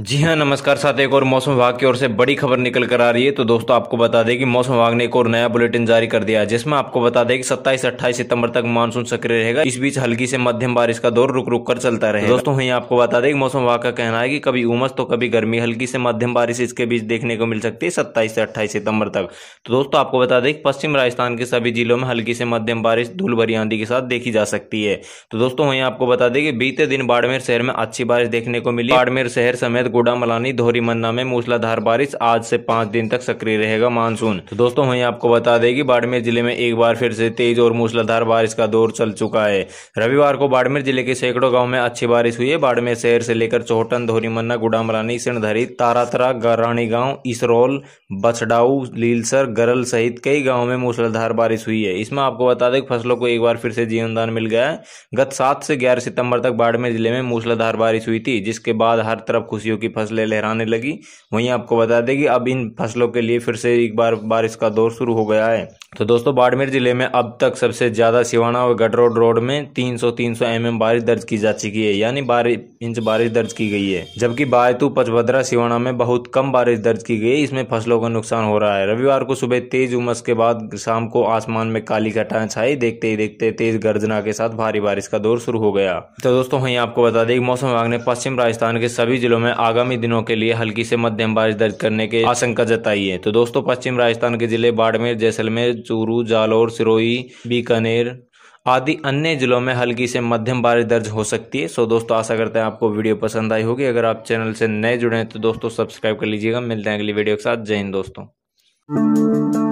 जी हाँ नमस्कार साथ एक और मौसम विभाग की ओर से बड़ी खबर निकल कर आ रही है तो दोस्तों आपको बता दें कि मौसम विभाग ने एक और नया बुलेटिन जारी कर दिया है जिसमें आपको बता दें कि 27 अट्ठाईस सितंबर तक मानसून सक्रिय रहेगा इस बीच हल्की से मध्यम बारिश का दौर रुक रुक कर चलता रहेगा दोस्तों वहीं आपको बता दें मौसम विभाग का कहना है की कभी उमस तो कभी गर्मी हल्की से मध्यम बारिश इसके बीच देखने को मिल सकती है सत्ताईस से अट्ठाईस सितम्बर तक तो दोस्तों आपको बता दें कि पश्चिम राजस्थान के सभी जिलों में हल्की से मध्यम बारिश धूल भरी आंधी के साथ देखी जा सकती है तो दोस्तों वहीं आपको बता दें कि बीते दिन बाड़मेर शहर में अच्छी बारिश देखने को मिली बाड़मेर शहर समेत समेत गुड़ा मलानी धोरी मन्ना में मूसलाधार बारिश आज से पांच दिन तक सक्रिय रहेगा मानसून तो दोस्तों वही आपको बता दें कि बाड़मेर जिले में एक बार फिर से तेज और मूसलाधार बारिश का दौर चल चुका है रविवार को बाड़मेर जिले के सैकड़ों गाँव में अच्छी बारिश हुई है बाड़मेर शहर से लेकर चौहटन धोरीमन्ना मलानी सिणधरी तारातरा गरानी गांव इसरोल बछडाऊ लीलसर गरल सहित कई गाँव में मूसलाधार बारिश हुई है इसमें आपको बता दें फसलों को एक बार फिर से जीवनदान मिल गया है गत सात से ग्यारह सितंबर तक बाड़मेर जिले में मूसलाधार बारिश हुई थी जिसके बाद हर तरफ खुशी सब्जियों की फसलें लहराने लगी वहीं आपको बता दें कि अब इन फसलों के लिए फिर से एक बार बारिश का दौर शुरू हो गया है तो दोस्तों बाड़मेर जिले में अब तक सबसे ज़्यादा सिवाना और गटरोड रोड में 300 300 एमएम बारिश दर्ज की जा चुकी है यानी बारह इंच बारिश दर्ज की गई है जबकि बायतू पचभद्रा सिवाना में बहुत कम बारिश दर्ज की गई इसमें फसलों का नुकसान हो रहा है रविवार को सुबह तेज उमस के बाद शाम को आसमान में काली घटाएं छाई देखते ही देखते तेज गर्जना के साथ भारी बारिश का दौर शुरू हो गया तो दोस्तों वही आपको बता दें मौसम विभाग ने पश्चिम राजस्थान के सभी जिलों में आगामी दिनों के लिए हल्की से मध्यम बारिश दर्ज करने की आशंका जताई है तो दोस्तों पश्चिम राजस्थान के जिले बाड़मेर जैसलमेर चूरू जालोर सिरोही बीकानेर आदि अन्य जिलों में हल्की से मध्यम बारिश दर्ज हो सकती है सो दोस्तों आशा करते हैं आपको वीडियो पसंद आई होगी अगर आप चैनल से नए जुड़े हैं तो दोस्तों सब्सक्राइब कर लीजिएगा मिलते हैं अगली वीडियो के साथ जय हिंद दोस्तों